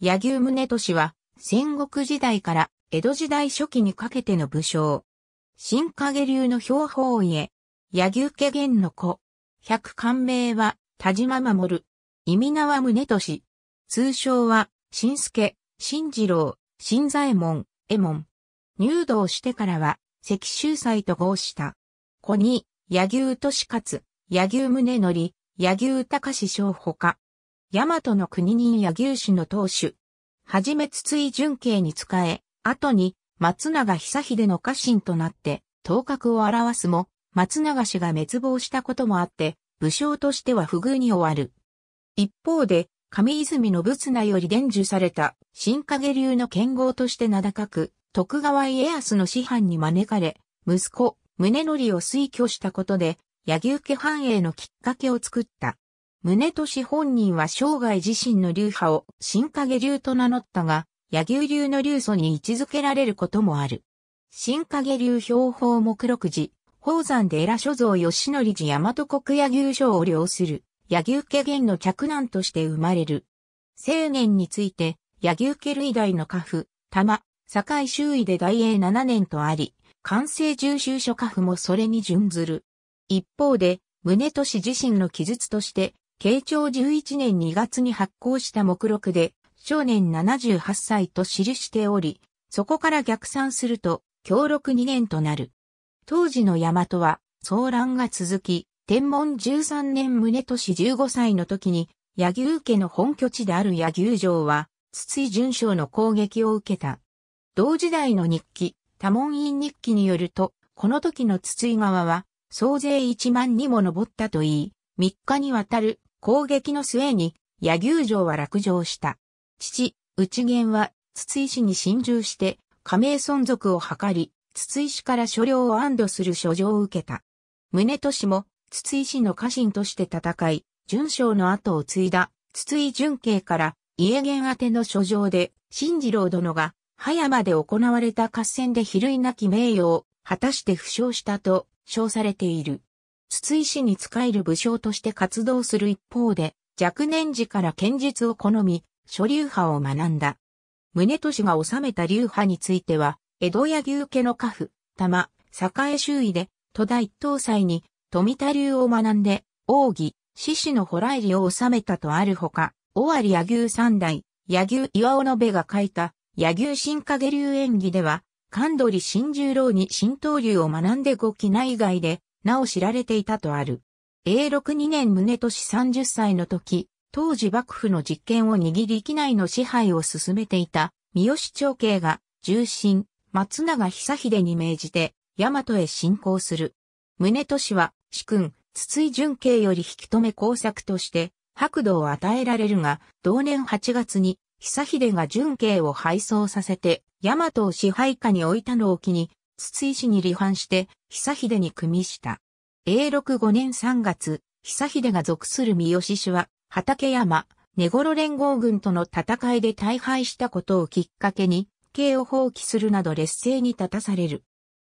柳生宗俊は、戦国時代から江戸時代初期にかけての武将。新影流の標本家。柳生家元の子。百官名は、田島守。意味名は宗俊。通称は、新助、新次郎、新左衛門、右衛門。入道してからは、石州祭と合した。子に、柳生俊勝、柳生宗則、柳生隆将ほか、大和の国人や牛氏の当主。はじめ筒井純慶に仕え、後に松永久秀の家臣となって頭角を表すも、松永氏が滅亡したこともあって、武将としては不遇に終わる。一方で、上泉の仏名より伝授された新影流の剣豪として名高く、徳川家康の師範に招かれ、息子、宗則を推挙したことで、柳生家繁栄のきっかけを作った。宗俊本人は生涯自身の流派を新影流と名乗ったが、柳牛流の流祖に位置づけられることもある。新影流標法目録寺、宝山寺所蔵吉則寺大和国柳牛所を領する、柳牛家元の嫡男として生まれる。青年について、柳牛家類大の家父、玉、堺周囲で大英7年とあり、完成重修書家父もそれに準ずる。一方で、宗俊自身の記述として、慶長11年2月に発行した目録で、少年78歳と記しており、そこから逆算すると、協力2年となる。当時の大和は、騒乱が続き、天文13年宗年15歳の時に、柳生家の本拠地である柳生城は、筒井淳将の攻撃を受けた。同時代の日記、多門院日記によると、この時の筒井川は、総勢1万にも上ったといい、3日にわたる攻撃の末に、柳生城は落城した。父、内元は、筒井氏に侵入して、加盟存続を図り、筒井氏から所領を安堵する書状を受けた。宗俊も、筒井氏の家臣として戦い、順将の後を継いだ、筒井淳慶から、家元宛の書状で、新次郎殿が、葉山で行われた合戦で比類なき名誉を、果たして負傷したと、称されている。筒井氏に仕える武将として活動する一方で、若年時から剣術を好み、諸流派を学んだ。宗俊が治めた流派については、江戸や牛家の家父、玉、栄周囲で、戸田一等祭に、富田流を学んで、奥義、獅子の洞入りを治めたとあるほか、尾張野牛三代、野牛岩尾の部が書いた、野牛新影流演技では、神取新十郎に新刀流を学んで五期内外で、なお知られていたとある。永禄2年宗俊30歳の時、当時幕府の実権を握り機内の支配を進めていた三好長慶が重臣松永久秀に命じて大和へ侵攻する。宗俊は主君筒井淳慶より引き止め工作として白土を与えられるが同年8月に久秀が淳慶を敗走させて大和を支配下に置いたのを機に筒井市に離反して、久秀に組みした。永禄五年三月、久秀が属する三好氏は、畠山、根頃連合軍との戦いで大敗したことをきっかけに、刑を放棄するなど劣勢に立たされる。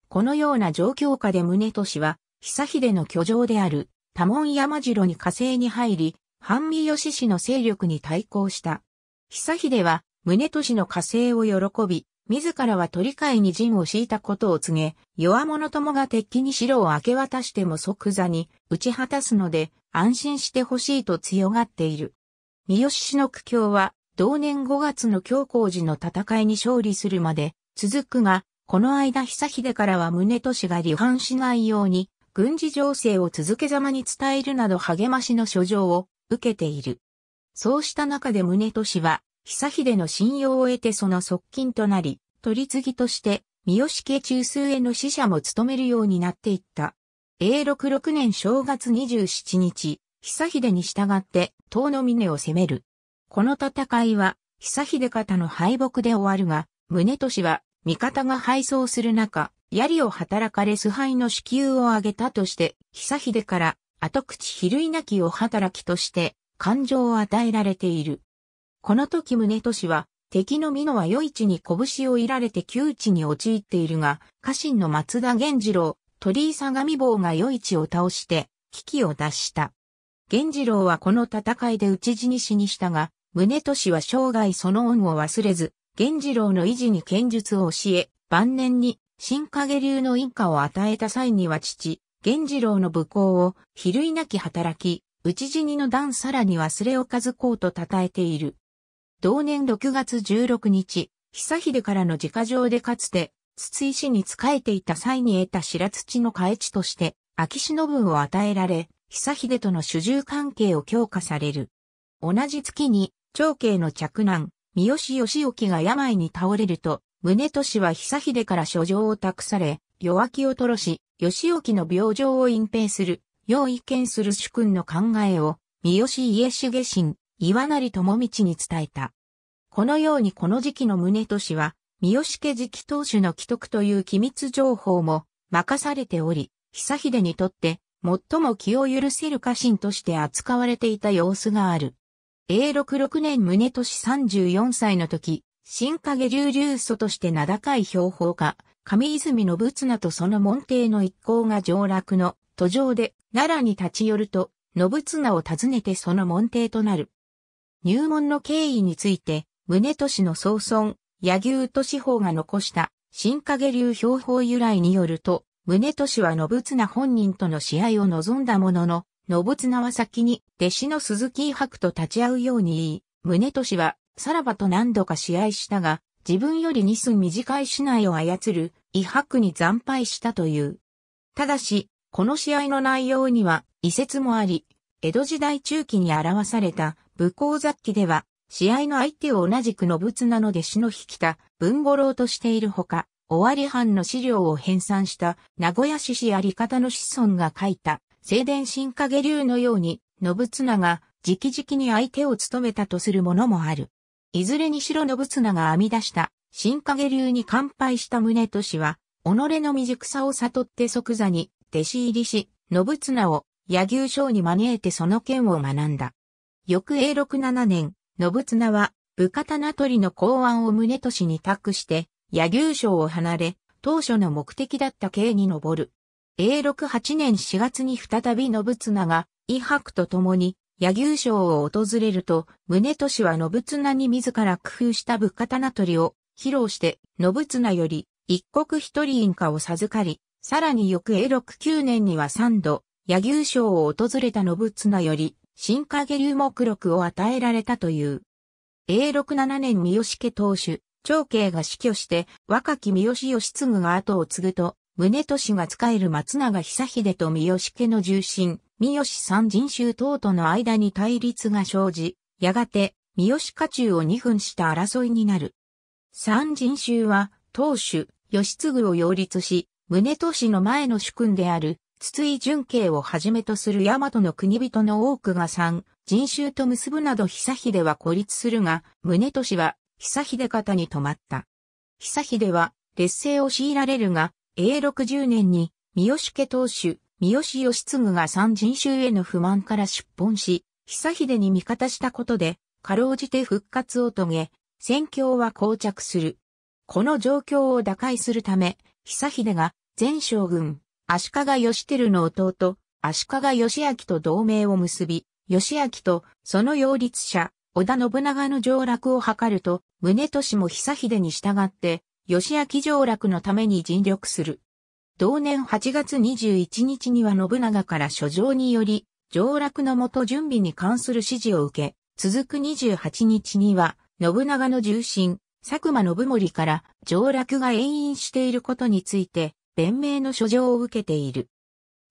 このような状況下で宗俊は、久秀の居城である多門山城に火星に入り、半三好氏の勢力に対抗した。久秀は、宗俊の火星を喜び、自らは取り替えに陣を敷いたことを告げ、弱者ともが敵に城を明け渡しても即座に打ち果たすので安心してほしいと強がっている。三好氏の苦境は同年5月の強行寺の戦いに勝利するまで続くが、この間久秀からは宗俊が離反しないように軍事情勢を続けざまに伝えるなど励ましの書状を受けている。そうした中で宗俊は久秀の信用を得てその側近となり、取り次ぎとして、三好家中枢への使者も務めるようになっていった。永禄6年正月27日、久秀に従って、遠の峰を攻める。この戦いは、久秀方の敗北で終わるが、宗俊は、味方が敗走する中、槍を働かれ崇拝の支給を挙げたとして、久秀から、後口比類なきを働きとして、感情を与えられている。この時宗俊は、敵の美濃は余市に拳をいられて窮地に陥っているが、家臣の松田源次郎、鳥居相模坊が余市を倒して、危機を脱した。源次郎はこの戦いで討ち死に死にしたが、宗俊は生涯その恩を忘れず、源次郎の維持に剣術を教え、晩年に新影流の印果を与えた際には父、源次郎の武功を、比類なき働き、討ち死にの段さらに忘れおかずこうと称えている。同年6月16日、久秀からの自家上でかつて、筒井氏に仕えていた際に得た白土の返地として、秋篠文を与えられ、久秀との主従関係を強化される。同じ月に、長兄の嫡男、三好義興が病に倒れると、宗俊は久秀から書状を託され、弱気を吐露し、義興の病状を隠蔽する、要意見する主君の考えを、三好家重心、岩成智道に伝えた。このようにこの時期の宗俊は、三好家直期当主の既得という機密情報も任されており、久秀にとって最も気を許せる家臣として扱われていた様子がある。永禄6年宗俊34歳の時、新影流流祖として名高い標本家、上泉信綱とその門弟の一行が上洛の途上で奈良に立ち寄ると、信綱を訪ねてその門弟となる。入門の経緯について、宗俊の総孫、柳生市法が残した新影流標本由来によると、宗俊は信綱本人との試合を望んだものの、信綱は先に弟子の鈴木博と立ち会うように言い、宗俊はさらばと何度か試合したが、自分より2寸短い市内を操る、伊迫に惨敗したという。ただし、この試合の内容には、遺説もあり、江戸時代中期に表された、武功雑記では、試合の相手を同じく仏なので死の引きた文五郎としているほか、尾張藩の資料を編纂した名古屋市市り方の子孫が書いた、静電新影流のように、信綱が直々に相手を務めたとするものもある。いずれにしろ信綱が編み出した新影流に乾杯した宗俊は、己の未熟さを悟って即座に弟子入りし、信綱を野牛将に招いてその剣を学んだ。翌永禄7年、信綱は、部方名取の公安を宗俊に託して、柳生省を離れ、当初の目的だった刑に上る。永禄8年4月に再び信綱が、伊白と共に、柳生省を訪れると、宗俊は信綱に自ら工夫した部方名取を、披露して、信綱より、一国一人因果を授かり、さらに翌永禄9年には3度、柳生省を訪れた信綱より、新影流目録を与えられたという。永禄7年三好家当主、長慶が死去して若き三好義継が後を継ぐと、宗俊が仕える松永久秀と三好家の重臣、三好三人衆等との間に対立が生じ、やがて三好家中を二分した争いになる。三人衆は、当主、義継を擁立し、宗俊の前の主君である、筒井純慶をはじめとする大和の国人の多くが三、人衆と結ぶなど久秀は孤立するが、宗俊は久秀方に止まった。久秀は劣勢を強いられるが、永禄十0年に三好家当主、三好義継が三人衆への不満から出奔し、久秀に味方したことで、かろうじて復活を遂げ、戦況は膠着する。この状況を打開するため、久秀が前将軍、足利義輝の弟、足利義明と同盟を結び、義明とその擁立者、織田信長の上落を図ると、宗俊も久秀に従って、義明上落のために尽力する。同年8月21日には信長から書状により、上落のもと準備に関する指示を受け、続く28日には、信長の重臣、佐久間信盛から上落が延々していることについて、弁明の書状を受けている。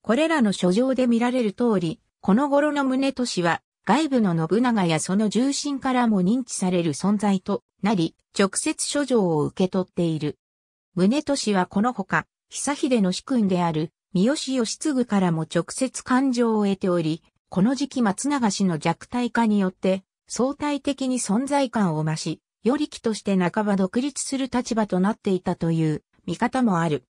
これらの書状で見られる通り、この頃の宗市は、外部の信長やその重臣からも認知される存在となり、直接書状を受け取っている。宗市はこのほか、久秀の主君である、三好義継からも直接感情を得ており、この時期松永氏の弱体化によって、相対的に存在感を増し、よりとして半ば独立する立場となっていたという見方もある。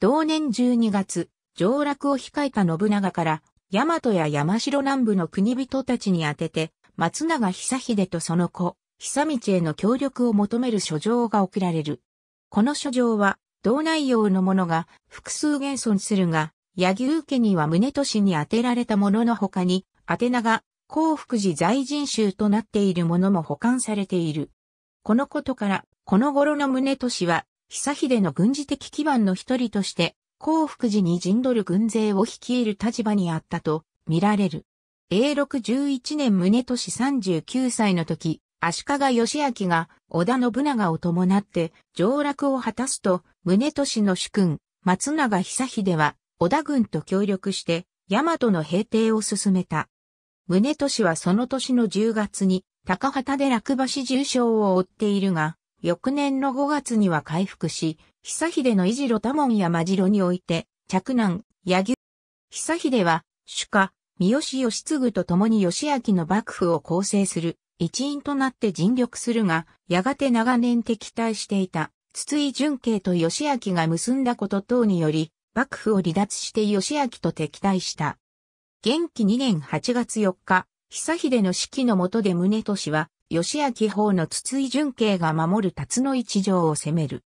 同年12月、上落を控えた信長から、大和や山城南部の国人たちに宛てて、松永久秀とその子、久道への協力を求める書状が送られる。この書状は、同内容のものが複数現存するが、柳生家には宗利に宛てられたものの他に、宛名が幸福寺在人集となっているものも保管されている。このことから、この頃の宗俊は、久秀の軍事的基盤の一人として、幸福寺に陣取る軍勢を率いる立場にあったと見られる。永禄11年宗三39歳の時、足利義明が織田信長を伴って上洛を果たすと、宗年の主君、松永久秀は織田軍と協力して、大和の平定を進めた。宗年はその年の10月に、高畑で落馬し重傷を負っているが、翌年の5月には回復し、久秀の維持路多門や次郎において、嫡男、柳生。久秀は、主家、三好義継と共に義明の幕府を構成する一員となって尽力するが、やがて長年敵対していた筒井淳慶と義明が結んだこと等により、幕府を離脱して義明と敵対した。元気2年8月4日、久秀の指揮の下で宗俊は、吉明法の筒井純慶が守る辰の一条を攻める。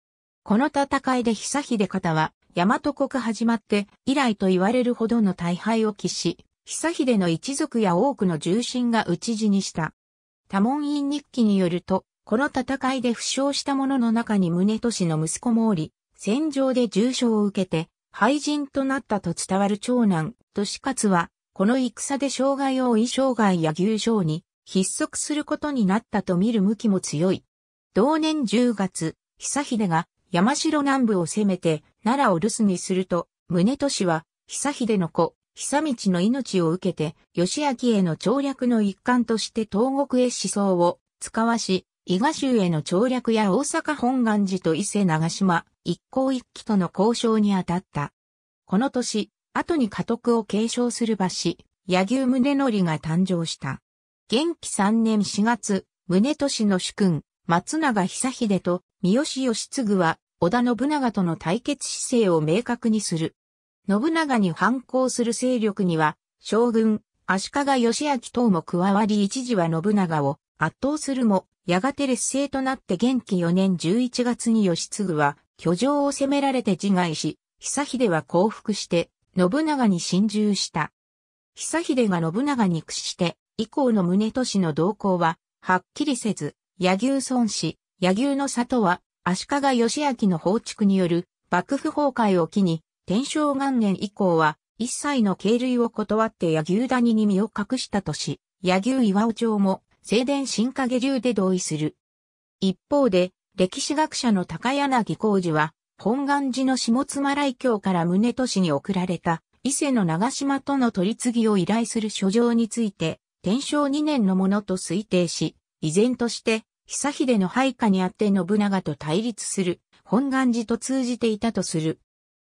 この戦いで久秀方は、大和国始まって以来と言われるほどの大敗を喫し、久秀の一族や多くの重臣が討ち死にした。多門院日記によると、この戦いで負傷した者の中に宗俊の息子もおり、戦場で重傷を受けて、廃人となったと伝わる長男、利勝は、この戦で障害を負い障害や牛傷に、必則することになったと見る向きも強い。同年10月、久秀が山城南部を攻めて奈良を留守にすると、宗俊は久秀の子、久道の命を受けて、義明への調略の一環として東国へ思想を使わし、伊賀州への調略や大阪本願寺と伊勢長島、一向一揆との交渉に当たった。この年、後に家督を継承する橋、柳生宗則が誕生した。元気3年4月、宗俊の主君、松永久秀と三好義継は、織田信長との対決姿勢を明確にする。信長に反抗する勢力には、将軍、足利義明等も加わり一時は信長を圧倒するも、やがて劣勢となって元気4年11月に義継は、居城を攻められて自害し、久秀は降伏して、信長に侵入した。久秀が信長に屈して、以降の宗都市の動向は、はっきりせず、柳生孫氏、柳生の里は、足利義明の放逐による幕府崩壊を機に、天正元年以降は、一切の経類を断って柳生谷に身を隠したとし、柳生岩尾町も、静電新影流で同意する。一方で、歴史学者の高柳浩二は、本願寺の下妻来教から宗都市に送られた、伊勢の長島との取り次ぎを依頼する書状について、天正2年のものと推定し、依然として、久秀の配下にあって信長と対立する、本願寺と通じていたとする。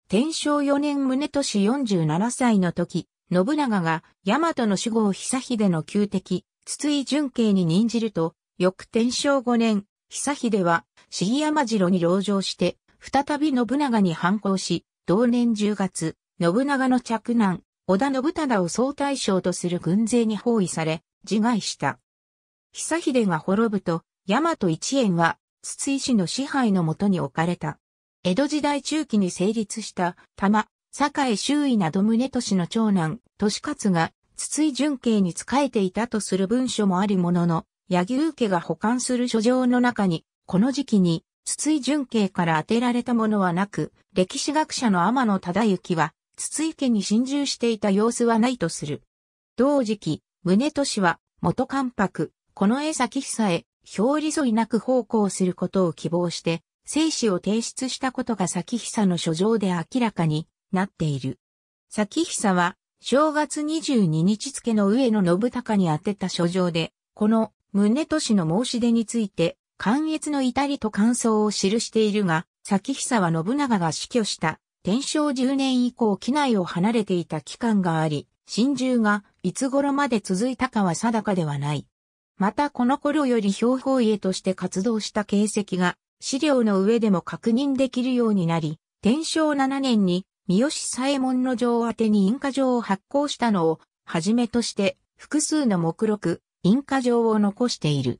天正4年宗四47歳の時、信長が大和の守護を久秀の旧敵、筒井純慶に任じると、翌天正5年、久秀は、杉山城に籠城して、再び信長に反抗し、同年10月、信長の嫡男、織田信忠を総大将とする軍勢に包囲され、自害した。久秀が滅ぶと、大和一円は、筒井氏の支配のもとに置かれた。江戸時代中期に成立した玉、堺周囲など宗俊の長男、俊勝が、筒井純慶に仕えていたとする文書もあるものの、木生家が保管する書状の中に、この時期に、筒井純慶から当てられたものはなく、歴史学者の天野忠之は、筒井家に侵入していた様子はないとする。同時期、宗俊は、元関白、この江崎久へ、表裏沿いなく奉公することを希望して、生死を提出したことが咲久の書状で明らかになっている。咲久は、正月22日付の上野信孝に宛てた書状で、この宗俊の申し出について、関越の至りと感想を記しているが、咲久は信長が死去した天正10年以降機内を離れていた期間があり、真珠がいつ頃まで続いたかは定かではない。またこの頃より標本家として活動した形跡が資料の上でも確認できるようになり、天正7年に三好左衛門の城宛に印鑑状を発行したのをはじめとして複数の目録、印鑑状を残している。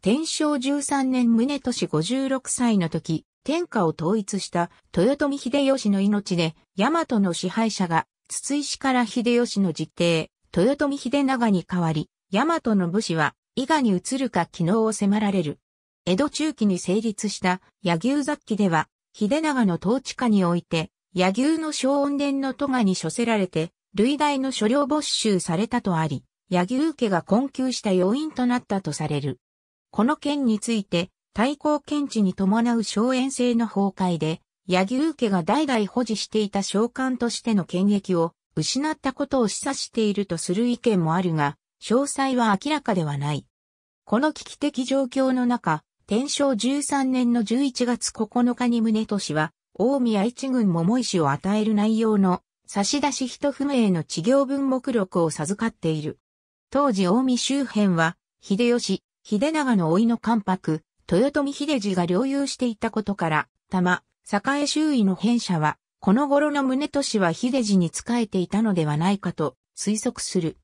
天正13年宗年56歳の時、天下を統一した豊臣秀吉の命で、大和の支配者が筒石から秀吉の実弟、豊臣秀長に代わり、大和の武士は伊賀に移るか機能を迫られる。江戸中期に成立した柳生雑記では、秀長の統治下において、柳生の小恩殿の都賀に処せられて、類大の所領没収されたとあり、柳生家が困窮した要因となったとされる。この件について、対抗検知に伴う荘園制の崩壊で、柳生家が代々保持していた召喚としての権益を失ったことを示唆しているとする意見もあるが、詳細は明らかではない。この危機的状況の中、天正13年の11月9日に宗俊は、大宮一軍桃石を与える内容の差出人不明の治行文目録を授かっている。当時大宮周辺は、秀吉、秀長の老いの関白、豊臣秀次が領有していたことから、玉、栄周囲の変者は、この頃の宗俊は秀次に仕えていたのではないかと推測する。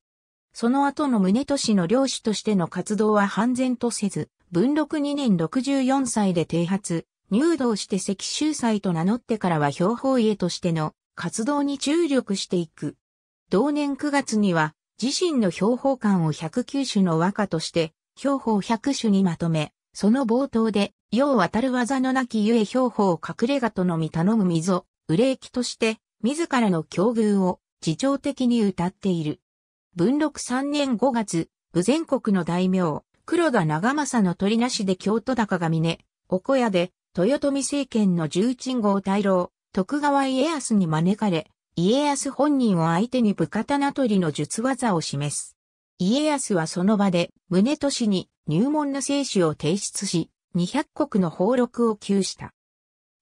その後の宗俊の領主としての活動は半然とせず、文禄2年64歳で停発、入道して赤州祭と名乗ってからは標法家としての活動に注力していく。同年9月には、自身の標法館を109種の和歌として、標法100種にまとめ、その冒頭で、世を渡る技のなきゆえ兵法隠れがとのみ頼む溝、憂きとして、自らの境遇を、自重的に歌っている。文禄3年5月、武全国の大名、黒田長政の取りなしで京都高が峰、お小屋で、豊臣政権の重鎮号大老、徳川家康に招かれ、家康本人を相手に武刀取りの術技を示す。家康はその場で、宗俊に入門の生死を提出し、200国の放録を求した。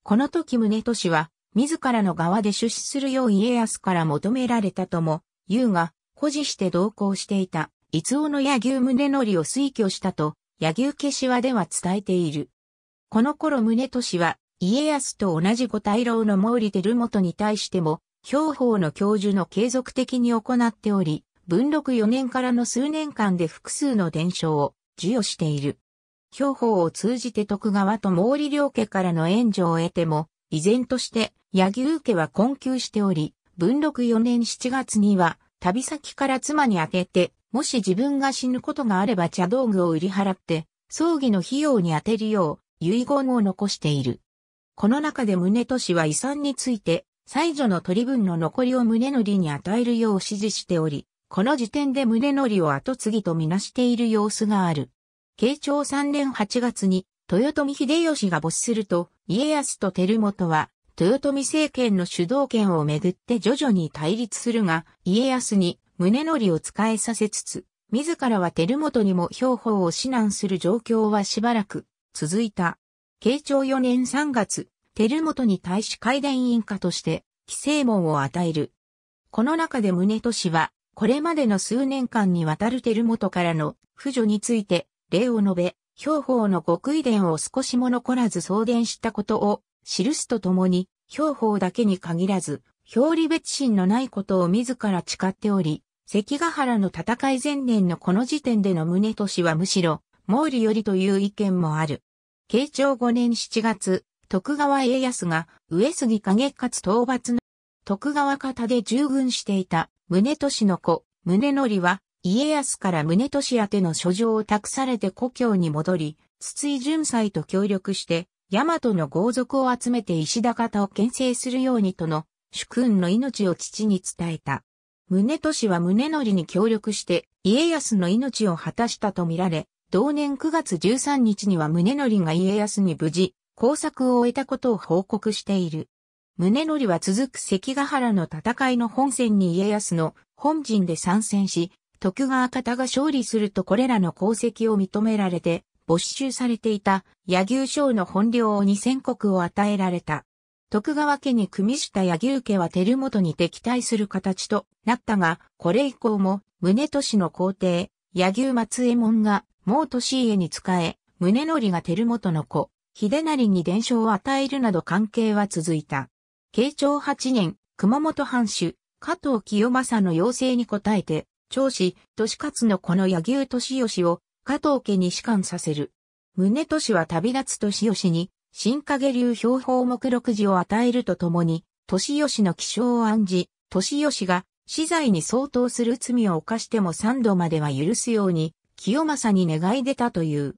この時宗俊は、自らの側で出資するよう家康から求められたとも、言うが、保持して同行していた、伊豆尾の野牛宗則を推挙したと、野牛消しはでは伝えている。この頃宗俊は、家康と同じ五大老の毛利輝元に対しても、兵法の教授の継続的に行っており、文禄4年からの数年間で複数の伝承を授与している。標法を通じて徳川と毛利両家からの援助を得ても、依然として木生家は困窮しており、文禄4年7月には、旅先から妻に宛てて、もし自分が死ぬことがあれば茶道具を売り払って、葬儀の費用に充てるよう、遺言を残している。この中で宗市は遺産について、最女の取り分の残りを宗則に与えるよう指示しており、この時点で宗則を後継ぎとみなしている様子がある。慶長3年8月に、豊臣秀吉が没すると、家康と照本は、豊臣政権の主導権をめぐって徐々に対立するが、家康に宗則を仕えさせつつ、自らは照本にも兵法を指南する状況はしばらく続いた。慶長4年3月、照本に対し海伝委員下として、規制門を与える。この中で宗利は、これまでの数年間にわたるテル元からの扶助について、例を述べ、兵法の極意伝を少しも残らず送電したことを記すとともに、兵法だけに限らず、表裏別心のないことを自ら誓っており、関ヶ原の戦い前年のこの時点での宗俊はむしろ、毛利よりという意見もある。慶長5年7月、徳川家康が上杉景勝討伐の徳川方で従軍していた宗俊の子、宗則は、家康から宗俊宛ての書状を託されて故郷に戻り、筒井純斎と協力して、大和の豪族を集めて石田方を牽制するようにとの、主君の命を父に伝えた。宗俊は宗則に協力して、家康の命を果たしたとみられ、同年9月13日には宗則が家康に無事、工作を終えたことを報告している。宗則は続く関ヶ原の戦いの本戦に家康の本陣で参戦し、徳川方が勝利するとこれらの功績を認められて、没収されていた柳生将の本領を2000国を与えられた。徳川家に組みした柳生家は照元に敵対する形となったが、これ以降も、宗市の皇帝、柳生松右衛門が、毛年家に仕え、宗則が照元の子、秀成に伝承を与えるなど関係は続いた。慶長8年、熊本藩主、加藤清正の要請に応えて、長子、利勝のこの柳生利義を加藤家に仕官させる。宗利は旅立つ利義に、新影流標本目録字を与えるとともに、利義の気象を暗示、利義が死罪に相当する罪を犯しても三度までは許すように、清正に願い出たという。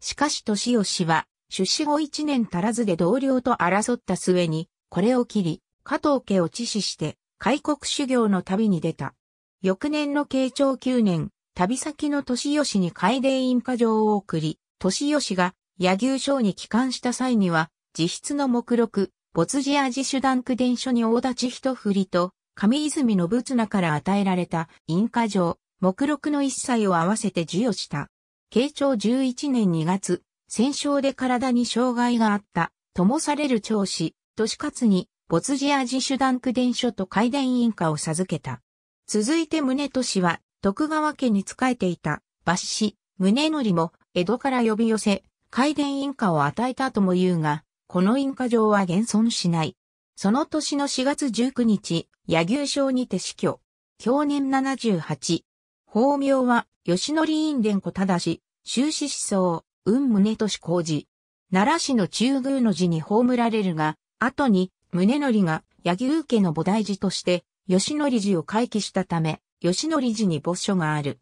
しかし利義は、出資後一年足らずで同僚と争った末に、これを切り、加藤家を致死して、開国修行の旅に出た。翌年の慶長9年、旅先の年吉に海霊印下状を送り、年吉が柳生省に帰還した際には、自筆の目録、没字味手段区伝書に大立ち一振りと、上泉信綱から与えられた印下状、目録の一切を合わせて授与した。慶長11年2月、戦勝で体に障害があった、ともされる長子、年勝に、没事味自主団区伝書と海伝印員を授けた。続いて宗利は、徳川家に仕えていた、抜師、宗則も、江戸から呼び寄せ、海伝印鑑を与えたとも言うが、この印鑑上は現存しない。その年の4月19日、柳生省にて死去。去年78。法名は、吉則院伝子ただし、終始思想、運宗俊工事。奈良市の中宮の寺に葬られるが、後に、宗則が、柳生家の菩提寺として、吉則寺を回帰したため、吉則寺に墓所がある。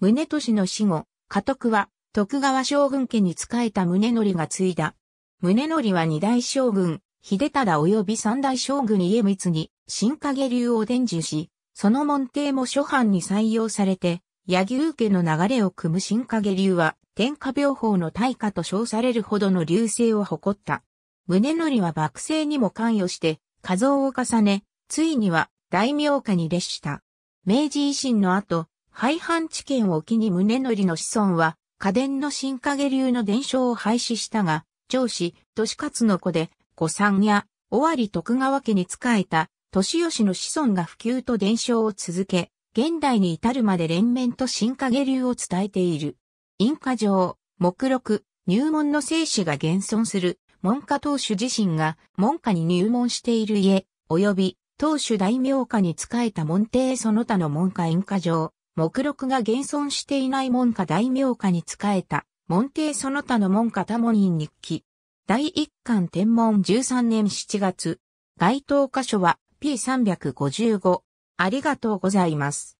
宗年の死後、家督は、徳川将軍家に仕えた宗則が継いだ。宗則は二大将軍、秀忠及び三大将軍家光に、新影流を伝授し、その門弟も諸藩に採用されて、柳生家の流れを組む新影流は、天下病法の大化と称されるほどの流星を誇った。宗則は幕政にも関与して、画像を重ね、ついには大名家に列した。明治維新の後、廃藩置県を機に宗則の子孫は、家伝の新影流の伝承を廃止したが、上司、利勝の子で、古参や、尾張徳川家に仕えた、利吉の子孫が普及と伝承を続け、現代に至るまで連綿と新影流を伝えている。印花上、目録、入門の生死が現存する門下当主自身が門下に入門している家、及び当主大名下に仕えた門弟その他の門下演歌場、目録が現存していない門下大名下に仕えた、門弟その他の門下多門院日記。第一巻天文13年7月。該当箇所は P355。ありがとうございます。